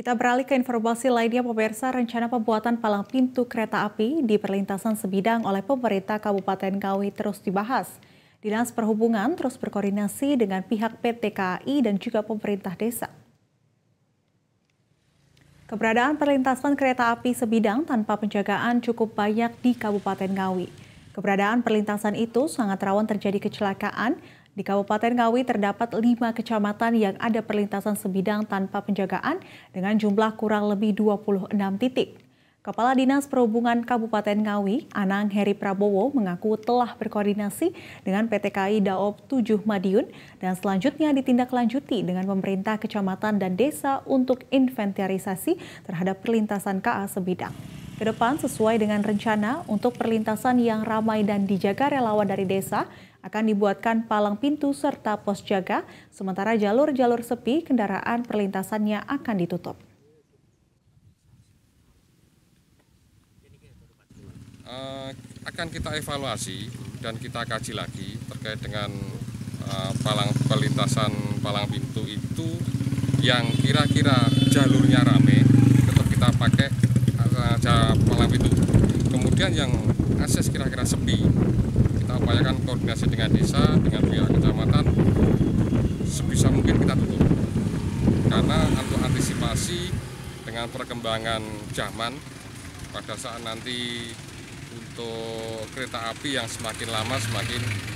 Kita beralih ke informasi lainnya pemirsa, rencana pembuatan palang pintu kereta api di perlintasan sebidang oleh pemerintah Kabupaten Ngawi terus dibahas. Dinas Perhubungan terus berkoordinasi dengan pihak PT KAI dan juga pemerintah desa. Keberadaan perlintasan kereta api sebidang tanpa penjagaan cukup banyak di Kabupaten Ngawi. Keberadaan perlintasan itu sangat rawan terjadi kecelakaan di Kabupaten Ngawi terdapat lima kecamatan yang ada perlintasan sebidang tanpa penjagaan dengan jumlah kurang lebih 26 titik. Kepala Dinas Perhubungan Kabupaten Ngawi, Anang Heri Prabowo, mengaku telah berkoordinasi dengan PT KAI Daop 7 Madiun dan selanjutnya ditindaklanjuti dengan pemerintah kecamatan dan desa untuk inventarisasi terhadap perlintasan KA sebidang ke depan sesuai dengan rencana untuk perlintasan yang ramai dan dijaga relawan dari desa akan dibuatkan palang pintu serta pos jaga, sementara jalur-jalur sepi kendaraan perlintasannya akan ditutup. Uh, akan kita evaluasi dan kita kaji lagi terkait dengan uh, palang perlintasan palang pintu itu yang kira-kira jalurnya ramai gelap itu kemudian yang akses kira-kira sepi kita upayakan koordinasi dengan desa dengan pihak kecamatan sebisa mungkin kita tutup karena untuk antisipasi dengan perkembangan zaman pada saat nanti untuk kereta api yang semakin lama semakin